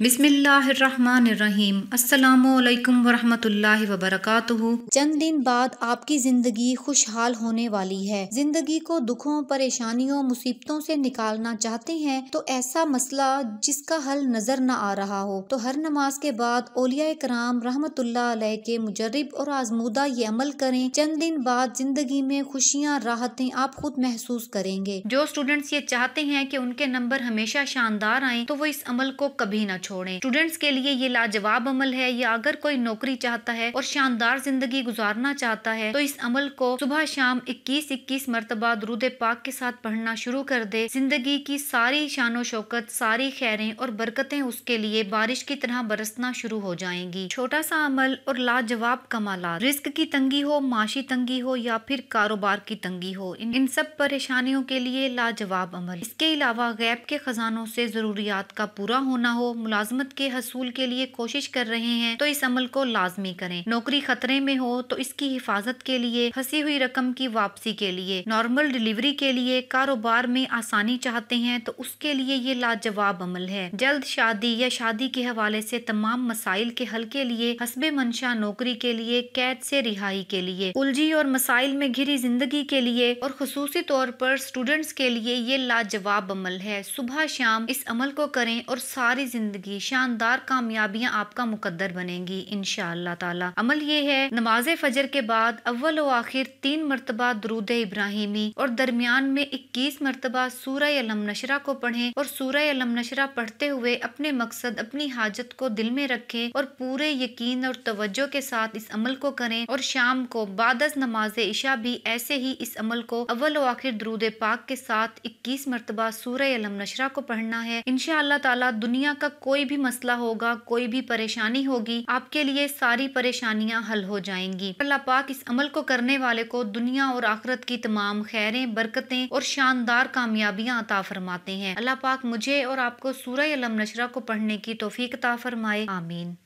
बिसमीम अल्लाम वरहमतुल्लाहि वबरकातुहु चंद दिन बाद आपकी ज़िंदगी खुशहाल होने वाली है ज़िंदगी को दुखों परेशानियों मुसीबतों से निकालना चाहते हैं तो ऐसा मसला जिसका हल नज़र न आ रहा हो तो हर नमाज के बाद ओलिया कराम रहमतुल्ला के मुजरब और आजमूदा ये अमल करें चंद दिन बाद ज़िंदगी में खुशियाँ राहतें आप खुद महसूस करेंगे जो स्टूडेंट्स ये चाहते हैं कि उनके नंबर हमेशा शानदार आए तो वो इस अमल को कभी ना छोड़ें स्टूडेंट्स के लिए ये लाजवाब अमल है या अगर कोई नौकरी चाहता है और शानदार जिंदगी गुजारना चाहता है तो इस अमल को सुबह शाम इक्कीस इक्कीस मरतबा दरूद पाक के साथ पढ़ना शुरू कर दे जिंदगी की सारी शानो शौकत सारी खैरें और बरकतें उसके लिए बारिश की तरह बरसना शुरू हो जाएंगी छोटा सा अमल और लाजवाब कमाला रिस्क की तंगी हो माशी तंगी हो या फिर कारोबार की तंगी हो इन, इन सब परेशानियों के लिए लाजवाब अमल इसके अलावा गैप के खजानों से जरूरियात का पूरा होना हो मुलाजमत के हसूल के लिए कोशिश कर रहे हैं तो इस अमल को लाजमी करें नौकरी खतरे में हो तो इसकी हिफाजत के लिए फंसी हुई रकम की वापसी के लिए नॉर्मल डिलीवरी के लिए कारोबार में आसानी चाहते हैं तो उसके लिए ये लाजवाब अमल है जल्द शादी या शादी के हवाले से तमाम मसाइल के हल के लिए हसब मंशा नौकरी के लिए कैद से रिहाई के लिए उलझी और मसाइल में घिरी जिंदगी के लिए और खसूसी तौर पर स्टूडेंट्स के लिए ये लाजवाब अमल है सुबह शाम इस अमल को करें और सारी जिंदगी जाएगी शानदार कामयाबियाँ आपका मुकद्दर बनेंगी इन ताला अमल ये है नमाज फजर के बाद अव्वल व आखिर तीन मरतबा दरूद इब्राहिमी और दरमियान में इक्कीस मरतबा सूरह अलम नशरा को पढ़े और सूरह अलम नशरा पढ़ते हुए अपने मकसद अपनी हाजत को दिल में रखे और पूरे यकीन और तवज्जो के साथ इस अमल को करें और शाम को बादस नमाज इशा भी ऐसे ही इस अमल को अव्वल व आखिर दरूद पाक के साथ इक्कीस मरतबा सूरह अलम नशरा को पढ़ना है इन ताला दुनिया का कोई कोई भी मसला होगा कोई भी परेशानी होगी आपके लिए सारी परेशानियां हल हो जाएंगी अल्लाह पाक इस अमल को करने वाले को दुनिया और आखरत की तमाम खैरें बरकतें और शानदार कामयाबियां अता फरमाते हैं अल्लाह पाक मुझे और आपको सूरह अलम नशरा को पढ़ने की तोफीकता अता फरमाए आमीन